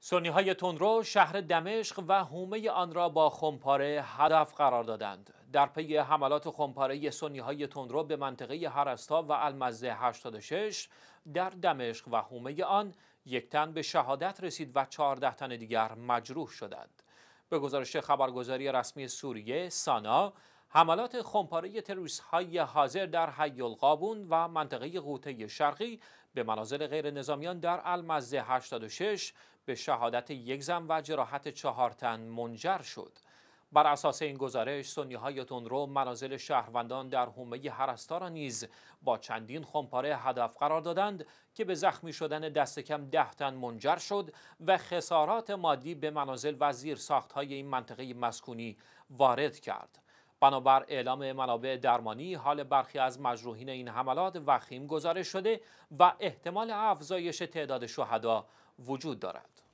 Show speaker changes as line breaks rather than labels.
سنی های تندرو شهر دمشق و حومه آن را با خمپاره هدف قرار دادند. در پی حملات خمپاره سنی های تندرو به منطقه هرستا و المزه 86 در دمشق و حومه آن یک تن به شهادت رسید و 14 تن دیگر مجروح شدند. به گزارش خبرگزاری رسمی سوریه سانا حملات خمپاره تروریست های حاضر در حیل قابون و منطقه قوطه شرقی به منازل غیر نظامیان در المزه 86 به شهادت یک زن و جراحت چهار تن منجر شد. بر اساس این گزارش سنی های تندرو منازل شهروندان در حومه هرستا را نیز با چندین خمپاره هدف قرار دادند که به زخمی شدن دست کم ده تن منجر شد و خسارات مادی به منازل و زیر ساخت های این منطقه مسکونی وارد کرد. بنابر اعلام منابع درمانی حال برخی از مجروحین این حملات وخیم گزارش شده و احتمال افزایش تعداد شهدا وجود
دارد